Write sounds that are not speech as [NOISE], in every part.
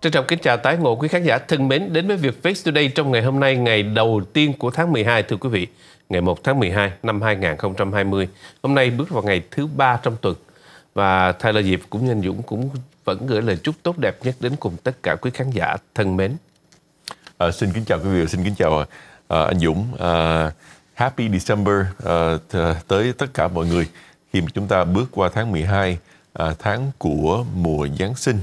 Trân trọng kính chào tái ngộ quý khán giả thân mến đến với việc Face Today trong ngày hôm nay, ngày đầu tiên của tháng 12 thưa quý vị, ngày 1 tháng 12 năm 2020. Hôm nay bước vào ngày thứ ba trong tuần và thay Tyler dịp cũng như anh Dũng cũng vẫn gửi lời chúc tốt đẹp nhất đến cùng tất cả quý khán giả thân mến. À, xin kính chào quý vị, xin kính chào à, anh Dũng. À, Happy December à, tới tất cả mọi người khi mà chúng ta bước qua tháng 12, à, tháng của mùa Giáng sinh.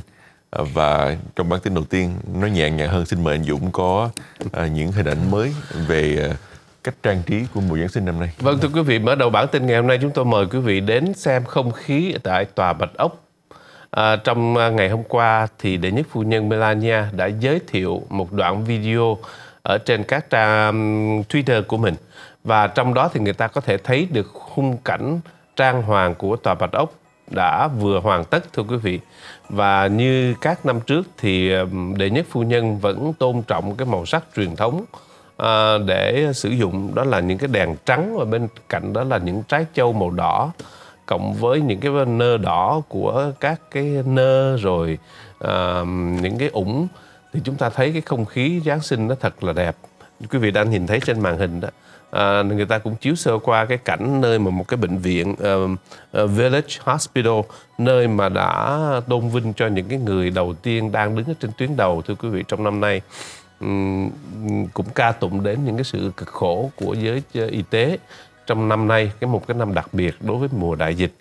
À, và trong bản tin đầu tiên nó nhẹ nhàng hơn xin mời anh Dũng có à, những hình ảnh mới về à, cách trang trí của mùa Giáng sinh năm nay. Vâng thưa quý vị, mở đầu bản tin ngày hôm nay chúng tôi mời quý vị đến xem không khí tại Tòa Bạch Ốc. À, trong ngày hôm qua thì đệ nhất phu nhân Melania đã giới thiệu một đoạn video ở trên các trang Twitter của mình và trong đó thì người ta có thể thấy được khung cảnh trang hoàng của Tòa Bạch Ốc đã vừa hoàn tất thưa quý vị và như các năm trước thì đệ nhất phu nhân vẫn tôn trọng cái màu sắc truyền thống à, để sử dụng đó là những cái đèn trắng và bên cạnh đó là những trái châu màu đỏ cộng với những cái nơ đỏ của các cái nơ rồi à, những cái ủng thì chúng ta thấy cái không khí Giáng sinh nó thật là đẹp quý vị đang nhìn thấy trên màn hình đó à, người ta cũng chiếu sơ qua cái cảnh nơi mà một cái bệnh viện uh, Village Hospital nơi mà đã tôn vinh cho những cái người đầu tiên đang đứng ở trên tuyến đầu thưa quý vị trong năm nay cũng ca tụng đến những cái sự cực khổ của giới y tế trong năm nay cái một cái năm đặc biệt đối với mùa đại dịch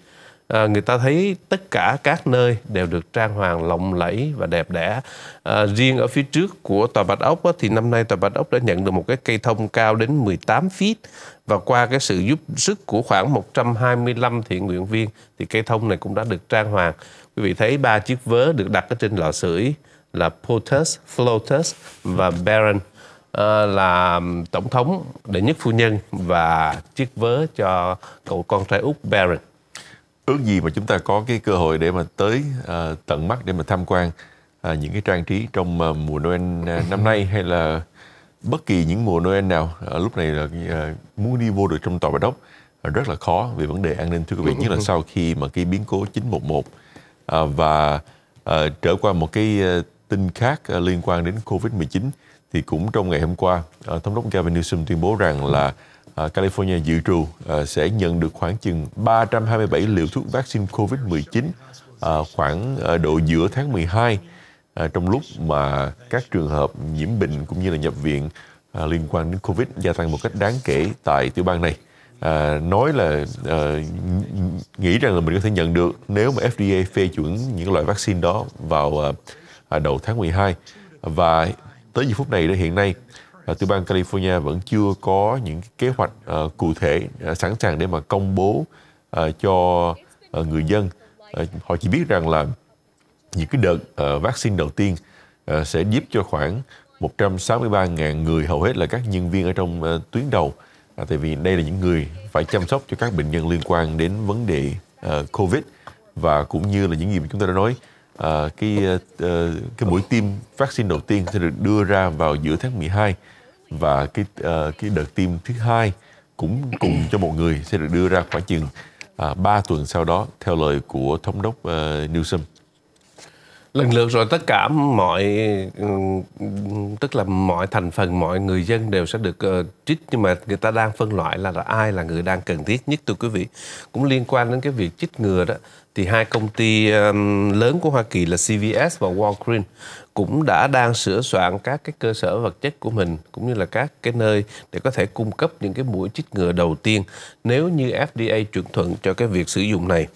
à, người ta thấy tất cả các nơi đều được trang hoàng lộng lẫy và đẹp đẽ à, riêng ở phía trước của tòa bạch ốc á, thì năm nay tòa bạch ốc đã nhận được một cái cây thông cao đến 18 feet và qua cái sự giúp sức của khoảng 125 thiện nguyện viên thì cây thông này cũng đã được trang hoàng quý vị thấy ba chiếc vớ được đặt ở trên lò sưởi là POTUS, FLOTUS và Baron à, là tổng thống đệ nhất phu nhân và chiếc vớ cho cậu con trai út Baron ước gì mà chúng ta có cái cơ hội để mà tới uh, tận mắt để mà tham quan uh, những cái trang trí trong uh, mùa Noel uh, năm nay [LAUGHS] hay là bất kỳ những mùa Noel nào uh, lúc này là uh, muốn đi vô được trong tòa Bà Đốc uh, rất là khó vì vấn đề an ninh thưa quý vị nhất là sau khi mà cái biến cố 911 uh, và uh, trở qua một cái uh, tin khác uh, liên quan đến Covid-19 thì cũng trong ngày hôm qua uh, thống đốc Gavin Newsom tuyên bố rằng là uh, À, California dự trù à, sẽ nhận được khoảng chừng 327 liều thuốc vaccine COVID-19 à, khoảng độ giữa tháng 12 trong lúc mà các trường hợp nhiễm bệnh cũng như là nhập viện liên quan đến COVID gia tăng một cách đáng kể tại tiểu bang này. À, nói là à, nghĩ rằng là mình có thể nhận được nếu mà FDA phê chuẩn những loại vaccine đó vào à, đầu tháng 12 và tới giờ phút này thì hiện nay uh, tiểu bang California vẫn chưa có những kế hoạch uh, cụ thể uh, sẵn sàng để mà công bố uh, cho uh, người dân. Uh, họ chỉ biết rằng là những cái đợt uh, vaccine đầu tiên uh, sẽ giúp cho khoảng 163.000 người hầu hết là các nhân viên ở trong uh, tuyến đầu à, tại vì đây là những người phải chăm sóc cho các bệnh nhân liên quan đến vấn đề uh, covid và cũng như là những gì mà chúng ta đã nói uh, cái uh, cái mũi tiêm vaccine đầu tiên sẽ được đưa ra vào giữa tháng 12 và cái uh, cái đợt tiêm thứ hai cũng cùng cho một người sẽ được đưa ra khoảng chừng uh, à, 3 tuần sau đó theo lời của thống đốc uh, Newsom lần lượt rồi tất cả mọi ừ, tức là mọi thành phần mọi người dân đều sẽ được uh, trích nhưng mà người ta đang phân loại là, là ai là người đang cần thiết nhất thưa quý vị cũng liên quan đến cái việc trích ngừa đó thì hai công ty um, lớn của Hoa Kỳ là CVS và Walgreens cũng đã đang sửa soạn các cái cơ sở vật chất của mình cũng như là các cái nơi để có thể cung cấp những cái mũi chích ngừa đầu tiên nếu như FDA chuẩn thuận cho cái việc sử dụng này.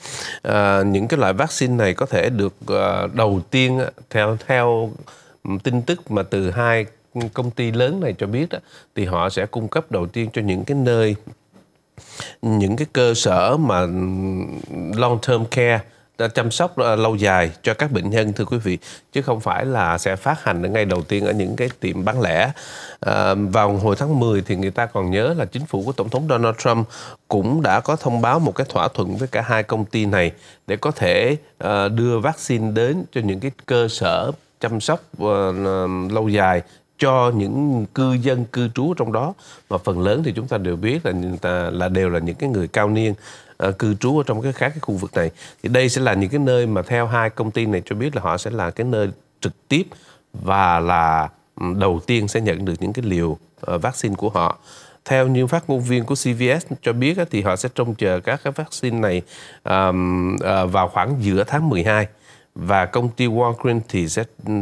À, những cái loại vaccine này có thể được à, đầu tiên theo theo tin tức mà từ hai công ty lớn này cho biết đó, thì họ sẽ cung cấp đầu tiên cho những cái nơi những cái cơ sở mà long term care chăm sóc ờ, lâu dài cho các bệnh nhân thưa quý vị chứ không phải là sẽ phát hành ở ngay đầu tiên ở những cái tiệm bán lẻ à, vào hồi tháng 10 thì người ta còn nhớ là chính phủ của tổng thống Donald Trump cũng đã có thông báo một cái thỏa thuận với cả hai công ty này để có thể à, đưa vaccine đến cho những cái cơ sở chăm sóc uh, lâu dài cho những cư dân cư trú trong đó mà phần lớn thì chúng ta đều biết là ta là đều là những cái người cao niên uh, cư trú ở trong cái khác cái khu vực này thì đây sẽ là những cái nơi mà theo hai công ty này cho biết là họ sẽ là cái nơi trực tiếp và là đầu tiên sẽ nhận được những cái liều uh, vaccine của họ theo như phát ngôn viên của CVS cho biết thì họ sẽ trông chờ các cái vaccine này um, vào khoảng giữa tháng 12 và công ty Walgreens thì sẽ ừ,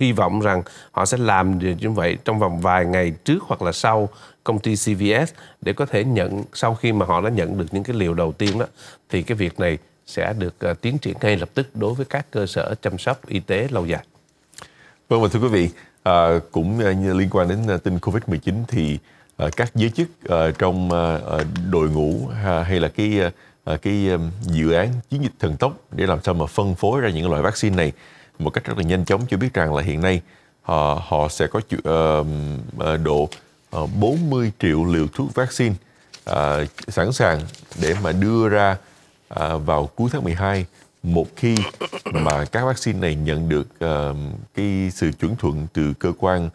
hy vọng rằng họ sẽ làm được như vậy trong vòng vài ngày trước hoặc là sau công ty CVS để có thể nhận sau khi mà họ đã nhận được những cái liều đầu tiên đó thì cái việc này sẽ được ờ, tiến triển ngay lập tức đối với các cơ sở chăm sóc y tế lâu dài. Vâng và thưa quý vị, ờ, cũng ờ, liên quan đến tin Covid-19 thì các giới chức trong đội ngũ hay là cái Ờ, cái dự án chiến dịch thần tốc để làm sao mà phân phối ra những loại vaccine này một cách rất là nhanh chóng chưa biết rằng là hiện nay họ họ sẽ có ờ, ờ, độ 40 triệu liều thuốc vaccine sẵn sàng để mà đưa ra vào cuối tháng 12 một khi mà các vaccine này nhận được cái sự chuẩn thuận từ cơ quan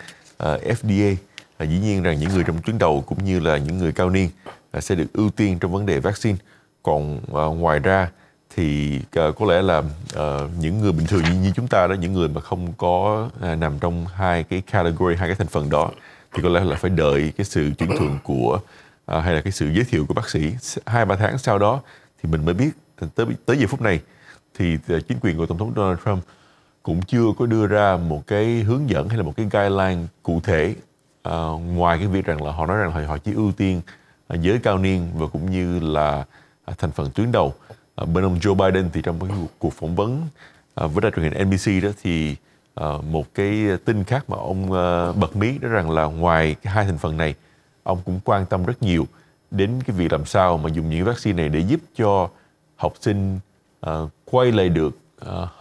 FDA dĩ nhiên rằng những người trong tuyến đầu cũng như là những người cao niên sẽ được ưu tiên trong vấn đề vaccine còn uh, ngoài ra thì uh, có lẽ là uh, những người bình thường như, như chúng ta đó những người mà không có uh, nằm trong hai cái category hai cái thành phần đó thì có lẽ là phải đợi cái sự chuyển thường của uh, hay là cái sự giới thiệu của bác sĩ hai ba tháng sau đó thì mình mới biết tới tới giờ phút này thì uh, chính quyền của tổng thống Donald Trump cũng chưa có đưa ra một cái hướng dẫn hay là một cái guideline cụ thể uh, ngoài cái việc rằng là họ nói rằng là họ chỉ ưu tiên à, giới cao niên và cũng như là À, thành phần tuyến đầu à, bên ông Joe Biden thì trong cái cuộc phỏng vấn à, với đài truyền hình NBC đó thì một cái tin khác mà ông bật mí đó rằng là ngoài hai thành phần này ông cũng quan tâm rất nhiều đến cái việc làm sao mà dùng những vaccine này để giúp cho học sinh quay lại được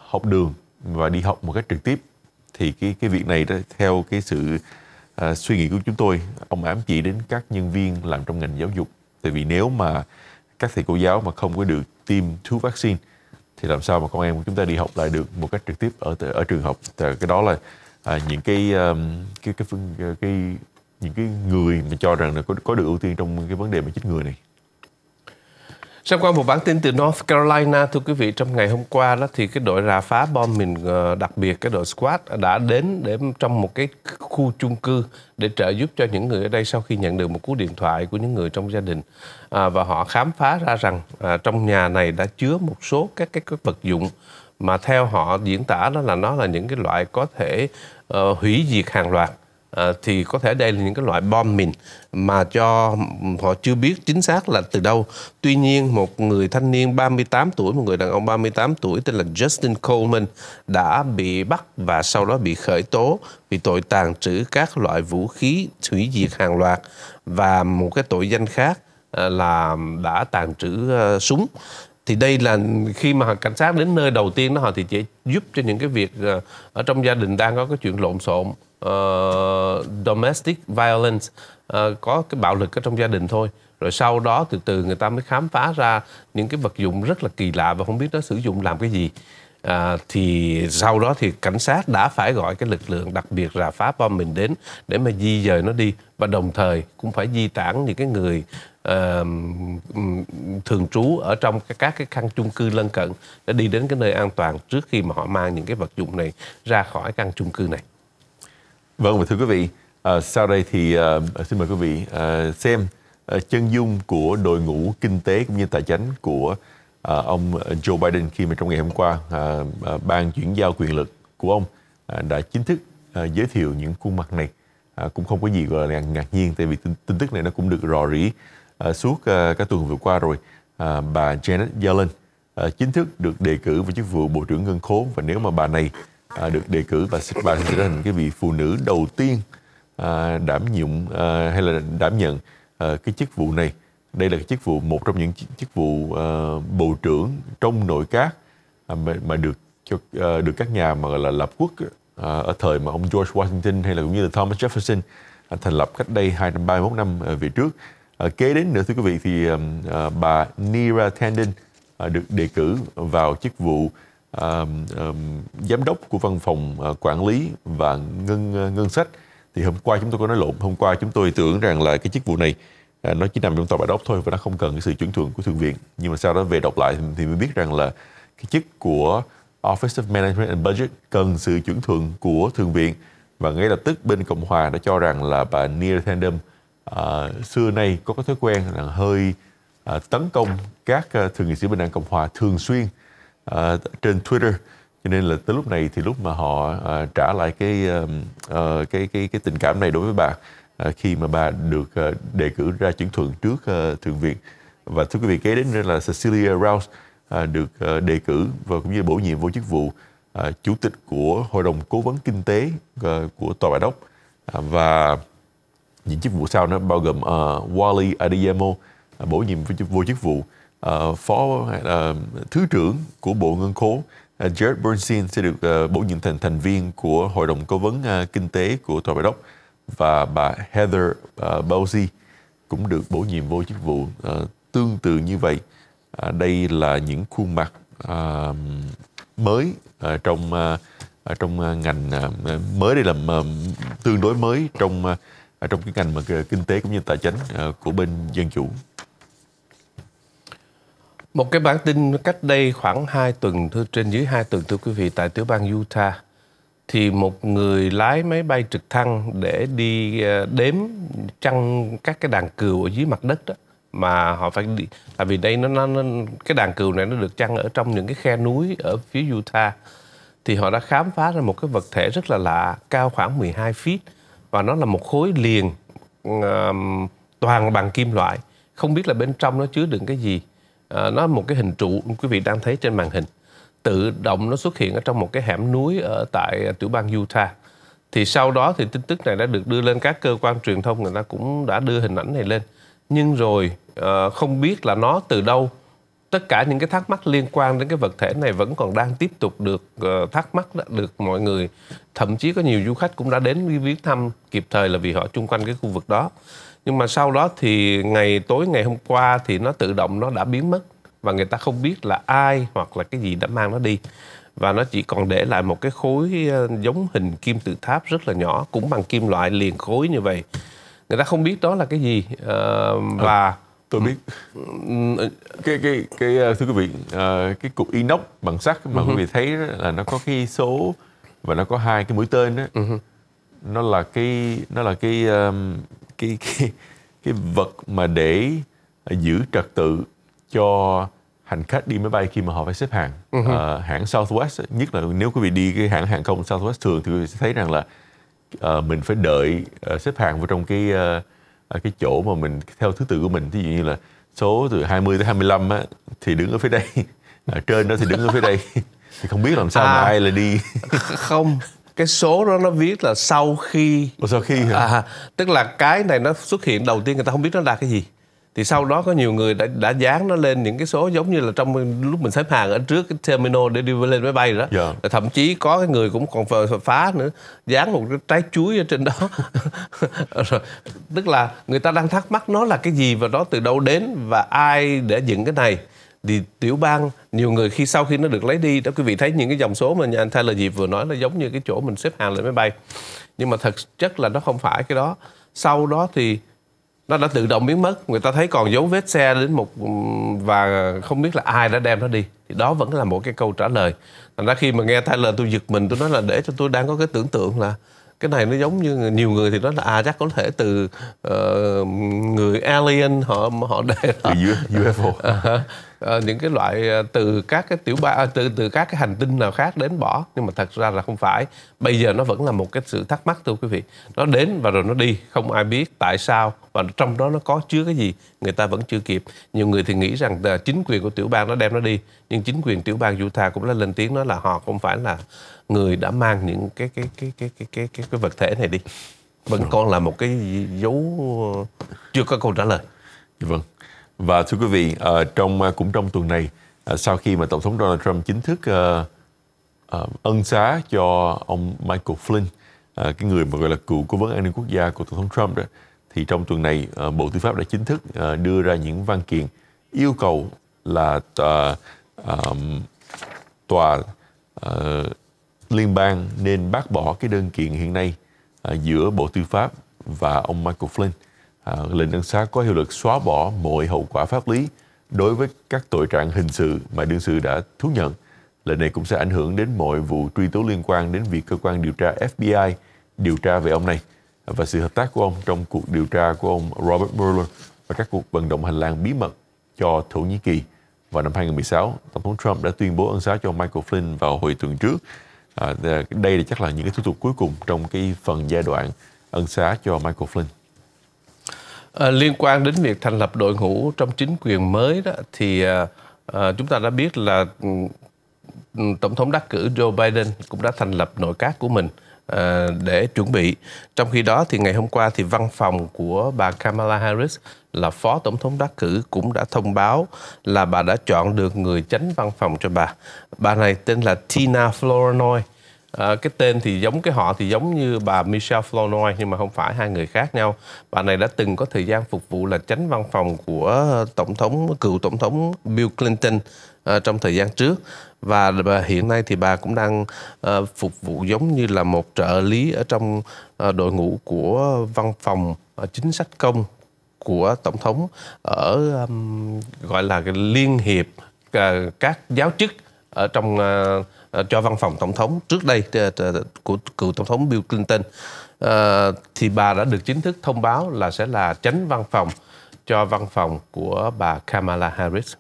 học đường và đi học một cách trực tiếp thì cái cái việc này đó theo cái sự suy nghĩ của chúng tôi ông ám chỉ đến các nhân viên làm trong ngành giáo dục tại vì nếu mà các thầy cô giáo mà không có được tiêm thuốc vaccine thì làm sao mà con em của chúng ta đi học lại được một cách trực tiếp ở ở trường học thì cái đó là à, những cái um, cái cái, cái cái những cái người mà cho rằng là có có được ưu tiên trong cái vấn đề mà chích ngừa này sau qua một bản tin từ North Carolina thưa quý vị trong ngày hôm qua đó thì cái đội rà phá bom mình ờ, đặc biệt cái đội SWAT đã đến để trong một cái khu chung cư để trợ giúp cho những người ở đây sau khi nhận được một cú điện thoại của những người trong gia đình à, và họ khám phá ra rằng à, trong nhà này đã chứa một số các cái, cái vật dụng mà theo họ diễn tả đó là nó là những cái loại có thể uh, hủy diệt hàng loạt Ờ, thì có thể đây là những cái loại bom mìn mà cho họ chưa biết chính xác là từ đâu. Tuy nhiên, một người thanh niên 38 tuổi, một người đàn ông 38 tuổi tên là Justin Coleman đã bị bắt và sau đó bị khởi tố vì tội tàn trữ các loại vũ khí hủy diệt hàng loạt và một cái tội danh khác ờ, là đã tàn trữ ờ, súng thì đây là khi mà cảnh sát đến nơi đầu tiên đó họ thì chỉ giúp cho những cái việc ờ, ở trong gia đình đang có cái chuyện lộn xộn uh, domestic violence uh, có cái bạo lực ở trong gia đình thôi rồi sau đó từ từ người ta mới khám phá ra những cái vật dụng rất là kỳ lạ và không biết nó sử dụng làm cái gì à, thì sau đó thì cảnh sát đã phải gọi cái lực lượng đặc biệt rà phá bom mình đến để mà di dời nó đi và đồng thời cũng phải di tản những cái người uh, thường trú ở trong các cái căn chung cư lân cận để đi đến cái nơi an toàn trước khi mà họ mang những cái vật dụng này ra khỏi căn chung cư này. Vâng và thưa quý vị, à, sau đây thì à, xin mời quý vị à, xem à, chân dung của đội ngũ kinh tế cũng như tài chính của Ờ, ông Joe Biden khi mà trong ngày hôm qua à, à, ban chuyển giao quyền lực của ông à, đã chính thức à, giới thiệu những khuôn mặt này à, cũng không có gì gọi là ngạc nhiên tại vì tin, tin tức này nó cũng được rò rỉ à, suốt à, các tuần vừa qua rồi à, bà Janet Yellen à, chính thức được đề cử vào chức vụ bộ trưởng ngân khố và nếu mà bà này à, được đề cử và bà sẽ trở thành cái vị phụ nữ đầu tiên à, đảm nhiệm à, hay là đảm nhận à, cái chức vụ này đây là cái chức vụ một trong những chức vụ uh, bộ trưởng trong nội các uh, mà, mà được cho uh, được các nhà mà gọi là lập quốc uh, ở thời mà ông George Washington hay là cũng như là Thomas Jefferson uh, thành lập cách đây 231 năm uh, về trước uh, kế đến nữa thưa quý vị thì uh, bà Nira Tanden uh, được đề cử vào chức vụ uh, uh, giám đốc của văn phòng uh, quản lý và ngân uh, ngân sách thì hôm qua chúng tôi có nói lộn hôm qua chúng tôi tưởng rằng là cái chức vụ này À, nó chỉ nằm trong tòa bài đốc thôi và nó không cần cái sự chuyển thường của thượng viện nhưng mà sau đó về đọc lại thì, mới biết rằng là cái chức của Office of Management and Budget cần sự chuyển thường của thượng viện và ngay lập tức bên cộng hòa đã cho rằng là bà Neil Tandem uh, xưa nay có cái thói quen là hơi uh, tấn công các uh, thượng nghị sĩ bên đảng cộng hòa thường xuyên uh, trên Twitter cho nên là tới lúc này thì lúc mà họ uh, trả lại cái uh, uh, cái cái cái tình cảm này đối với bà À, khi mà bà được à, đề cử ra chuyển thuận trước à, Thượng viện. Và thưa quý vị, kế đến là Cecilia Rouse được đề cử và cũng như bổ nhiệm vô chức vụ chủ tịch của Hội đồng Cố vấn Kinh tế của Tòa Bà Đốc. Và những chức vụ sau nó bao gồm uh, Wally Adeyemo bổ nhiệm vô chức vụ uh, phó uh, thứ trưởng của Bộ Ngân khố uh, Jared Bernstein sẽ được uh, bổ nhiệm thành thành viên của Hội đồng Cố vấn uh, Kinh tế của Tòa Bạch Đốc và bà Heather uh, Bowsey cũng được bổ nhiệm vô chức vụ uh, tương tự như vậy. Uh, đây là những khuôn mặt uh, mới uh, trong uh, trong ngành uh, mới đây là uh, tương đối mới trong uh, trong cái ngành mà kinh tế cũng như tài chính uh, của bên dân chủ. Một cái bản tin cách đây khoảng 2 tuần thưa trên dưới 2 tuần thưa quý vị tại tiểu bang Utah thì một người lái máy bay trực thăng để đi ờ, đếm trăng các cái đàn cừu ở dưới mặt đất đó mà họ phải đi tại vì đây nó, nó, nó cái đàn cừu này nó được chăn ở trong những cái khe núi ở phía Utah thì họ đã khám phá ra một cái vật thể rất là lạ cao khoảng 12 feet và nó là một khối liền um, toàn bằng kim loại không biết là bên trong nó chứa đựng cái gì à, nó một cái hình trụ quý vị đang thấy trên màn hình tự động nó xuất hiện ở trong một cái hẻm núi ở tại tiểu bang Utah. Thì sau đó thì tin tức này đã được đưa lên các cơ quan truyền thông người ta cũng đã đưa hình ảnh này lên. Nhưng rồi ờ, không biết là nó từ đâu tất cả những cái thắc mắc liên quan đến cái vật thể này vẫn còn đang tiếp tục được ờ, thắc mắc được mọi người thậm chí có nhiều du khách cũng đã đến viếng thăm kịp thời là vì họ chung quanh cái khu vực đó nhưng mà sau đó thì ngày tối ngày hôm qua thì nó tự động nó đã biến mất và người ta không biết là ai hoặc là cái gì đã mang nó đi và nó chỉ còn để lại một cái khối ờ, giống hình kim tự tháp rất là nhỏ cũng bằng kim loại liền khối như vậy người ta không biết đó là cái gì ờ, ờ, và à, tôi biết cái cái cái thưa quý vị cái cục inox bằng sắt mà quý ừ vị thấy là nó có cái số và nó có hai cái mũi tên đó ừ nó là cái nó là cái cái, cái cái vật mà để giữ trật tự cho hành khách đi máy bay khi mà họ phải xếp hàng uh-huh. uh, hãng Southwest nhất là nếu quý vị đi cái hãng hàng không Southwest thường thì quý vị sẽ thấy rằng là uh, mình phải đợi uh, xếp hàng vào trong cái uh, cái chỗ mà mình theo thứ tự của mình thí dụ như là số từ 20 tới 25 á, thì đứng ở phía đây ở [LAUGHS] trên đó thì đứng ở phía đây [LAUGHS] thì không biết làm sao à, mà ai là đi không cái số đó nó viết là sau khi Ủa, sau khi hả? à tức là cái này nó xuất hiện đầu tiên người ta không biết nó là cái gì thì sau đó có nhiều người đã đã dán nó lên những cái số giống như là trong lúc mình xếp hàng ở trước cái terminal để đi lên máy bay dạ. rồi đó yeah. thậm chí có cái người cũng còn phá nữa dán một cái trái chuối ở trên đó [LAUGHS] tức là người ta đang thắc mắc nó là cái gì và nó từ đâu đến và ai để dựng cái này thì tiểu bang nhiều người khi sau khi nó được lấy đi đó quý vị thấy những cái dòng số mà anh Taylor Diệp vừa nói là giống như cái chỗ mình xếp hàng lên máy bay nhưng mà thật chất là nó không phải cái đó sau đó thì nó đã tự động biến mất người ta thấy còn dấu vết xe đến một ừ, và không biết là ai đã đem nó đi thì đó vẫn là một cái câu trả lời thành ra khi mà nghe lời tôi giật mình tôi nói là để cho tôi đang có cái tưởng tượng là cái này nó giống như nhiều người thì nói là à chắc có thể từ uh, người alien họ họ để từ UFO [LAUGHS] Ờ, những cái loại ờ, từ các cái tiểu ba ờ, từ từ các cái hành tinh nào khác đến bỏ nhưng mà thật ra là không phải bây giờ nó vẫn là một cái sự thắc mắc thưa quý vị nó đến và rồi nó đi không ai biết tại sao và trong đó nó có chứa cái gì người ta vẫn chưa kịp nhiều người thì nghĩ rằng chính quyền của tiểu bang nó đem nó đi nhưng chính quyền tiểu bang Utah cũng đã lên tiếng nói là họ không phải là người đã mang những cái cái cái cái cái cái cái, cái vật thể này đi vẫn vâng. còn là một cái dấu chưa có câu trả lời dạ vâng và thưa quý vị, ờ, trong ờ, cũng trong tuần này, ờ, sau khi mà Tổng thống Donald Trump chính thức ân xá cho ông Michael Flynn, cái người mà gọi là cựu cố vấn an ninh quốc gia của Tổng thống Trump đó, thì trong tuần này Bộ Tư pháp đã chính thức đưa ra những văn kiện yêu cầu là uh, tòa liên bang nên bác bỏ cái đơn kiện hiện nay giữa Bộ Tư pháp và ông Michael Flynn à, lệnh ân xá có hiệu lực xóa bỏ mọi hậu quả pháp lý đối với các tội trạng hình sự mà đương sự đã thú nhận. Lệnh này cũng sẽ ảnh hưởng đến mọi vụ truy tố liên quan đến việc cơ quan điều tra FBI điều tra về ông này và sự hợp tác của ông trong cuộc điều tra của ông Robert Mueller và các cuộc vận động hành lang bí mật cho Thổ Nhĩ Kỳ. Vào năm 2016, Tổng thống Trump đã tuyên bố ân xá cho Michael Flynn vào hồi tuần trước. À, đây là chắc là những cái thủ tục cuối cùng trong cái phần giai đoạn ân xá cho Michael Flynn. À, liên quan đến việc thành lập đội ngũ trong chính quyền mới đó thì à, à chúng ta đã biết là ừ, ừ, tổng thống đắc cử Joe Biden cũng đã thành lập nội các của mình à, để chuẩn bị. Trong khi đó thì ngày hôm qua thì văn phòng của bà Kamala Harris là phó tổng thống đắc cử cũng đã thông báo là bà đã chọn được người chánh văn phòng cho bà. Bà này tên là Tina Flournoy À, cái tên thì giống cái họ thì giống như bà Michelle Flournoy nhưng mà không phải hai người khác nhau. Bà này đã từng có thời gian phục vụ là tránh văn phòng của tổng thống cựu tổng thống Bill Clinton à, trong thời gian trước và bà, hiện nay thì bà cũng đang à, phục vụ giống như là một trợ lý ở trong à, đội ngũ của văn phòng à, chính sách công của tổng thống ở um, gọi là liên hiệp à, các giáo chức ở trong uh, Ờ, cho văn phòng tổng thống trước đây ờ, ờ, của cựu tổng thống Bill Clinton thì bà đã được chính thức thông báo là sẽ là tránh văn phòng cho văn phòng của bà Kamala Harris.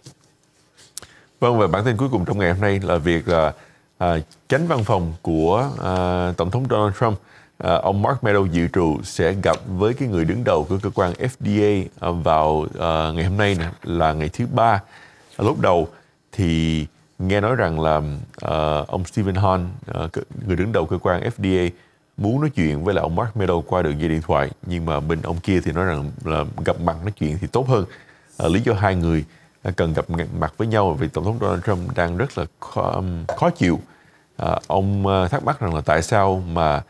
Vâng và bản tin cuối cùng trong ngày hôm nay là việc là à, chánh văn phòng của à, tổng thống Donald Trump à, ông Mark Meadows dự trù sẽ gặp với cái người đứng đầu của cơ quan FDA à, vào à, ngày hôm nay nè là ngày thứ ba lúc đầu thì nghe nói rằng là uh, ông Stephen Hahn, uh, người đứng đầu cơ quan FDA, muốn nói chuyện với lại ông Mark Meadow qua đường dây điện thoại nhưng mà bên ông kia thì nói rằng là gặp mặt nói chuyện thì tốt hơn à, lý do hai người cần gặp mặt với nhau vì tổng thống Donald Trump đang rất là khó, khó chịu à, ông thắc mắc rằng là tại sao mà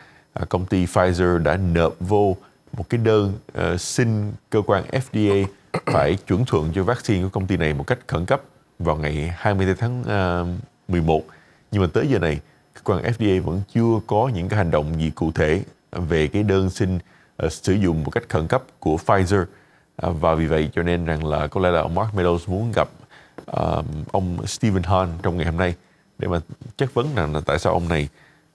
công ty Pfizer đã nộp vô một cái đơn uh, xin cơ quan FDA phải chuẩn thuận cho vaccine của công ty này một cách khẩn cấp vào ngày 24 tháng 11 ờ, nhưng mà tới giờ này cơ quan FDA vẫn chưa có những cái hành động gì cụ thể về cái đơn xin ờ, sử dụng một cách khẩn cấp của Pfizer à, và vì vậy cho nên rằng là có lẽ là ông Mark Meadows muốn gặp ông Stephen Hahn trong ngày hôm nay để mà chất vấn rằng là tại sao ông này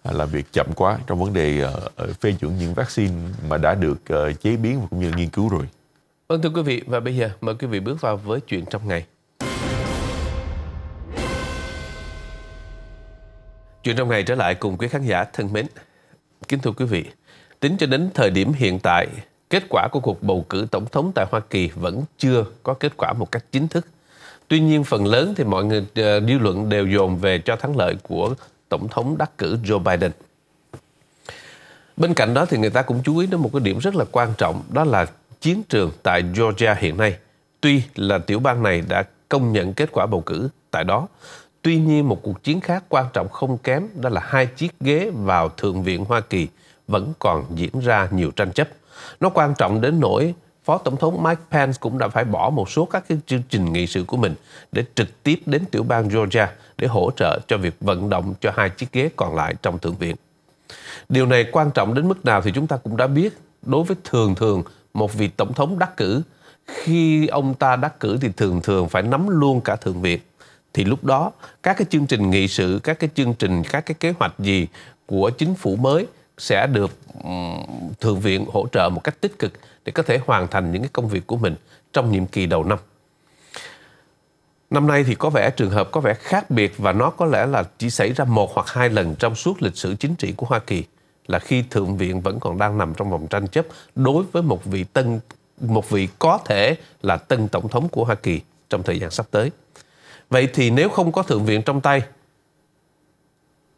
à, làm việc chậm quá trong vấn đề ờ, phê chuẩn những vaccine mà đã được chế biến cũng như nghiên cứu rồi. Vâng thưa quý vị và bây giờ mời quý vị bước vào với chuyện trong ngày. Chuyện trong ngày trở lại cùng quý khán giả thân mến. Kính thưa quý vị, tính cho đến thời điểm hiện tại, kết quả của cuộc bầu cử tổng thống tại Hoa Kỳ vẫn chưa có kết quả một cách chính thức. Tuy nhiên phần lớn thì mọi người dư ờ, luận đều dồn về cho thắng lợi của tổng thống đắc cử Joe Biden. Bên cạnh đó thì người ta cũng chú ý đến một cái điểm rất là quan trọng đó là chiến trường tại Georgia hiện nay. Tuy là tiểu bang này đã công nhận kết quả bầu cử tại đó, Tuy nhiên, một cuộc chiến khác quan trọng không kém đó là hai chiếc ghế vào Thượng viện Hoa Kỳ vẫn còn diễn ra nhiều tranh chấp. Nó quan trọng đến nỗi Phó Tổng thống Mike Pence cũng đã phải bỏ một số các cái chương trình nghị sự của mình để trực tiếp đến tiểu bang Georgia để hỗ trợ cho việc vận động cho hai chiếc ghế còn lại trong Thượng viện. Điều này quan trọng đến mức nào thì chúng ta cũng đã biết. Đối với thường thường một vị Tổng thống đắc cử, khi ông ta đắc cử thì thường thường phải nắm luôn cả Thượng viện thì lúc đó các cái chương trình nghị sự, các cái chương trình, các cái kế hoạch gì của chính phủ mới sẽ được thượng viện hỗ trợ một cách tích cực để có thể hoàn thành những cái công việc của mình trong nhiệm kỳ đầu năm. Năm nay thì có vẻ trường hợp có vẻ khác biệt và nó có lẽ là chỉ xảy ra một hoặc hai lần trong suốt lịch sử chính trị của Hoa Kỳ là khi thượng viện vẫn còn đang nằm trong vòng tranh chấp đối với một vị tân một vị có thể là tân tổng thống của Hoa Kỳ trong thời gian sắp tới. Vậy thì nếu không có Thượng viện trong tay,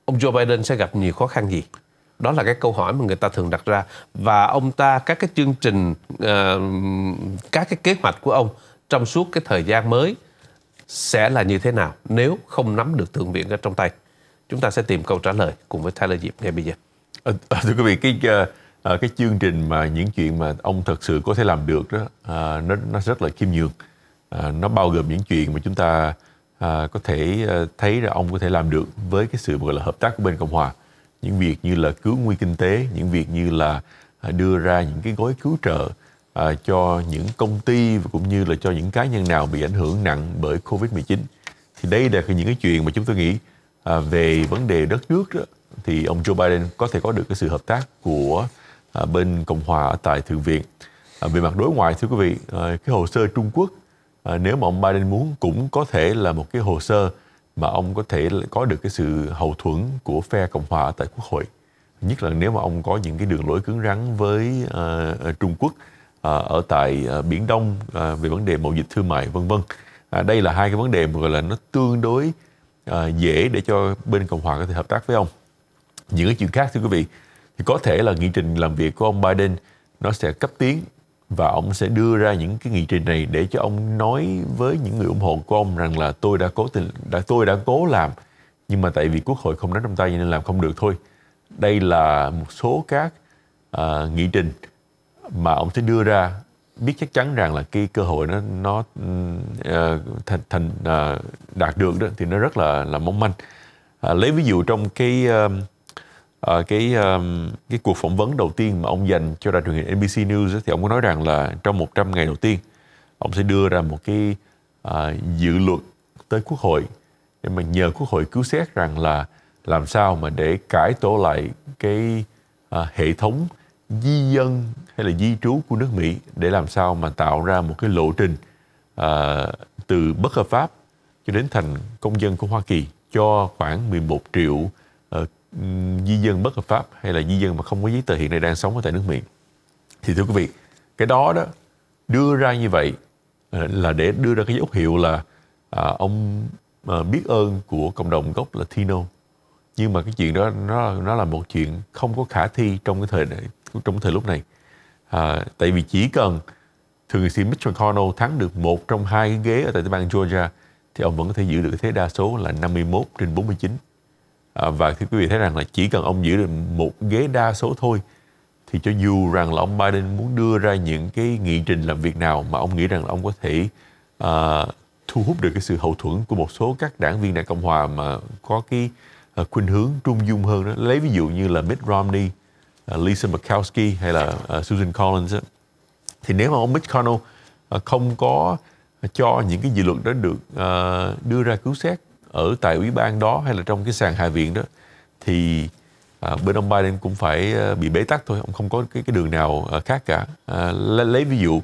ông Joe Biden sẽ gặp nhiều khó khăn gì? Đó là cái câu hỏi mà người ta thường đặt ra. Và ông ta, các cái chương trình, uh, các cái kế hoạch của ông trong suốt cái thời gian mới sẽ là như thế nào nếu không nắm được Thượng viện ở trong tay? Chúng ta sẽ tìm câu trả lời cùng với Tyler Diệp ngay bây giờ. À, thưa quý vị, cái uh, cái chương trình mà những chuyện mà ông thật sự có thể làm được đó à, nó nó rất là khiêm nhường à, nó bao gồm những chuyện mà chúng ta à, có thể à, thấy là ông có thể làm được với cái sự gọi là hợp tác của bên cộng hòa những việc như là cứu nguy kinh tế những việc như là à, đưa ra những cái gói cứu trợ à, cho những công ty và cũng như là cho những cá nhân nào bị ảnh hưởng nặng bởi covid 19 thì đây là những cái chuyện mà chúng tôi nghĩ à, về vấn đề đất nước đó, thì ông Joe Biden có thể có được cái sự hợp tác của à, bên Cộng hòa tại Thượng viện à, về mặt đối ngoại thưa quý vị à, cái hồ sơ Trung Quốc à, nếu mà ông Biden muốn cũng có thể là một cái hồ sơ mà ông có thể có được cái sự hậu thuẫn của phe cộng hòa tại quốc hội nhất là nếu mà ông có những cái đường lối cứng rắn với uh, Trung Quốc uh, ở tại uh, Biển Đông uh, về vấn đề mậu dịch thương mại vân vân à, đây là hai cái vấn đề mà gọi là nó tương đối uh, dễ để cho bên cộng hòa có thể hợp tác với ông những cái chuyện khác thưa quý vị thì có thể là nghị trình làm việc của ông Biden nó sẽ cấp tiến và ông sẽ đưa ra những cái nghị trình này để cho ông nói với những người ủng hộ của ông rằng là tôi đã cố tình đã tôi đã cố làm nhưng mà tại vì quốc hội không nắm trong tay nên làm không được thôi đây là một số các uh, nghị trình mà ông sẽ đưa ra biết chắc chắn rằng là cái cơ hội nó nó ừ, uh, à, thành thành uh, đạt được đó thì nó rất là là mong manh uh, lấy ví dụ trong cái uh, uh, cái um, cái cuộc phỏng vấn đầu tiên mà ông dành cho đài truyền hình NBC News thì ông có nói rằng là trong 100 ngày đầu tiên ông sẽ đưa ra một cái uh, dự luật tới quốc hội để mà nhờ quốc hội cứu xét rằng là làm sao mà để cải tổ lại cái uh, hệ thống di dân hay là di trú của nước Mỹ để làm sao mà tạo ra một cái lộ trình uh, từ bất hợp pháp cho đến thành công dân của Hoa Kỳ cho khoảng 11 triệu uh, di dân bất hợp pháp hay là di dân mà không có giấy tờ hiện nay đang sống ở tại nước Mỹ thì thưa quý vị cái đó đó đưa ra như vậy ờ, là để đưa ra cái dấu hiệu là à, ông à, biết ơn của cộng đồng gốc Latino nhưng mà cái chuyện đó nó nó là một chuyện không có khả thi trong cái thời này, trong thời lúc này à, tại vì chỉ cần thượng sĩ Mitch McConnell thắng được một trong hai ghế ở tại tiểu bang Georgia thì ông vẫn có thể giữ được cái thế đa số là 51 trên 49 à, và thì quý vị thấy rằng là chỉ cần ông giữ được một ghế đa số thôi thì cho dù rằng là ông Biden muốn đưa ra những cái nghị trình làm việc nào mà ông nghĩ rằng là ông có thể uh, thu hút được cái sự hậu thuẫn của một số các đảng viên đảng Cộng hòa mà có cái uh, khuynh hướng trung dung hơn đó lấy ví dụ như là Mitt Romney, uh, Lisa Murkowski hay là uh, Susan Collins đó. thì nếu mà ông Mitch McConnell uh, không có cho những cái dự luật đó được uh, đưa ra cứu xét ở tại ủy ban đó hay là trong cái sàn hạ viện đó thì à, bên ông Biden cũng phải à, bị bế tắc thôi ông không có cái cái đường nào à, khác cả à, lấy ví dụ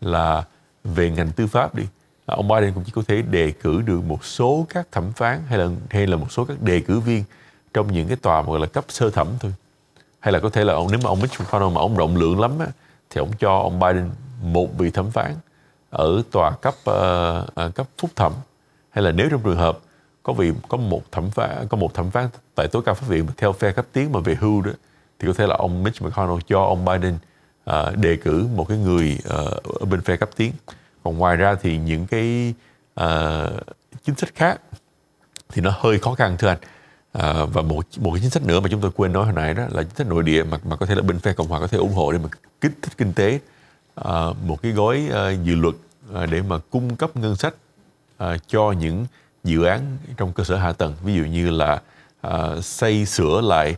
là về ngành tư pháp đi à, ông Biden cũng chỉ có thể đề cử được một số các thẩm phán hay là hay là một số các đề cử viên trong những cái tòa gọi là cấp sơ thẩm thôi hay là có thể là ông nếu mà ông Mitch McConnell mà ông rộng lượng lắm á, thì ông cho ông Biden một vị thẩm phán ở tòa cấp uh, cấp phúc thẩm hay là nếu trong trường hợp có vì có một thẩm phán có một thẩm phán tại tối cao pháp viện theo phe cấp tiến mà về hưu đó thì có thể là ông Mitch McConnell cho ông Biden uh, đề cử một cái người uh, ở bên phe cấp tiến còn ngoài ra thì những cái uh, chính sách khác thì nó hơi khó khăn thưa anh À, và một một cái chính sách nữa mà chúng tôi quên nói hồi nãy đó là chính sách nội địa mà mà có thể là bên phe cộng hòa có thể ủng hộ để mà kích thích kinh tế à, một cái gói à, dự luật à, để mà cung cấp ngân sách à, cho những dự án trong cơ sở hạ tầng ví dụ như là uh, xây sửa lại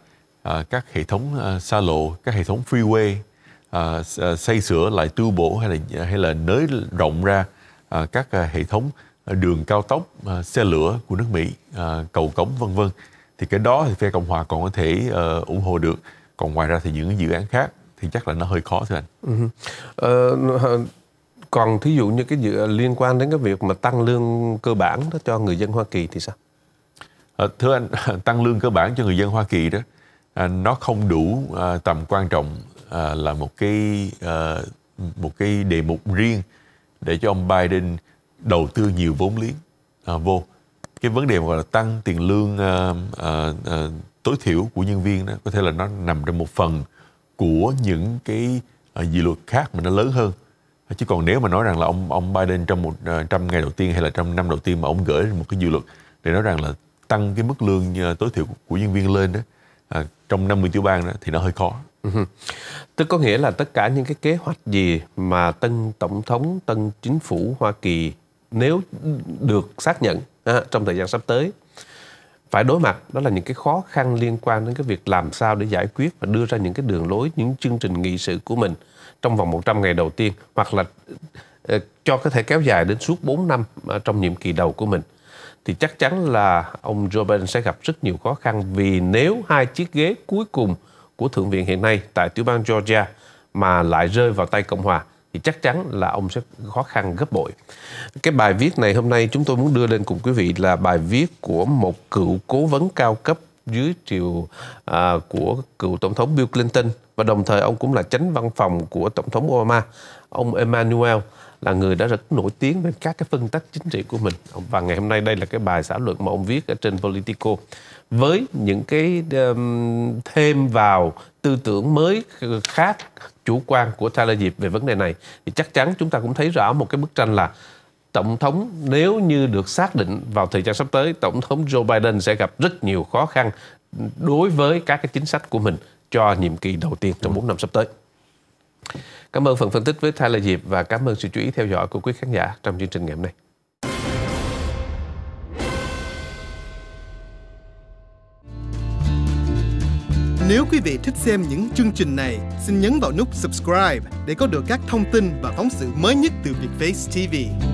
uh, các hệ thống uh, xa lộ các hệ thống freeway uh, xây sửa lại tu bổ hay là hay là nới rộng ra uh, các uh, hệ thống đường cao tốc uh, xe lửa của nước Mỹ uh, cầu cống vân vân thì cái đó thì phe cộng hòa còn có thể uh, ủng hộ được còn ngoài ra thì những dự án khác thì chắc là nó hơi khó thôi anh. Ừ. Uh, còn thí dụ như cái dự liên quan đến cái việc mà tăng lương cơ bản đó cho người dân Hoa Kỳ thì sao à, thưa anh [LAUGHS] tăng lương cơ bản cho người dân Hoa Kỳ đó à, nó không đủ à, tầm quan trọng à, là một cái à, một cái đề mục riêng để cho ông Biden đầu tư nhiều vốn liếng à, vô cái vấn đề gọi là tăng tiền lương à, à, à, tối thiểu của nhân viên đó có thể là nó nằm trong một phần của những cái à, dự luật khác mà nó lớn hơn chứ còn nếu mà nói rằng là ông ông Biden trong một ờ, trăm ngày đầu tiên hay là trong năm đầu tiên mà ông gửi một cái dự luật để nói rằng là tăng cái mức lương ờ, tối thiểu của nhân viên lên đó à, trong 50 tiểu bang đó thì nó hơi khó. Ừ Tức có nghĩa là tất cả những cái kế hoạch gì mà tân tổng thống, tân chính phủ Hoa Kỳ nếu được xác nhận à, trong thời gian sắp tới phải đối mặt đó là những cái khó khăn liên quan đến cái việc làm sao để giải quyết và đưa ra những cái đường lối, những chương trình nghị sự của mình trong vòng 100 ngày đầu tiên hoặc là ờ, cho có thể kéo dài đến suốt 4 năm ờ, trong nhiệm kỳ đầu của mình thì chắc chắn là ông Joe Biden sẽ gặp rất nhiều khó khăn vì nếu hai chiếc ghế cuối cùng của Thượng viện hiện nay tại tiểu bang Georgia mà lại rơi vào tay Cộng hòa thì chắc chắn là ông sẽ khó khăn gấp bội. Cái bài viết này hôm nay chúng tôi muốn đưa lên cùng quý vị là bài viết của một cựu cố vấn cao cấp dưới triều à, của cựu tổng thống Bill Clinton và đồng thời ông cũng là chánh văn phòng của tổng thống Obama. Ông Emmanuel là người đã rất nổi tiếng về các cái phân tích chính trị của mình và ngày hôm nay đây là cái bài xã luận mà ông viết ở trên Politico với những cái um, thêm vào tư tưởng mới khác chủ quan của Tyler Diệp về vấn đề này thì chắc chắn chúng ta cũng thấy rõ một cái bức tranh là Tổng thống nếu như được xác định vào thời gian sắp tới, Tổng thống Joe Biden sẽ gặp rất nhiều khó khăn đối với các cái chính sách của mình cho nhiệm kỳ đầu tiên trong 4 năm sắp tới. Cảm ơn phần phân tích với Lê Diệp và cảm ơn sự chú ý theo dõi của quý khán giả trong chương trình ngày hôm nay. Nếu quý vị thích xem những chương trình này, xin nhấn vào nút subscribe để có được các thông tin và phóng sự mới nhất từ Face TV.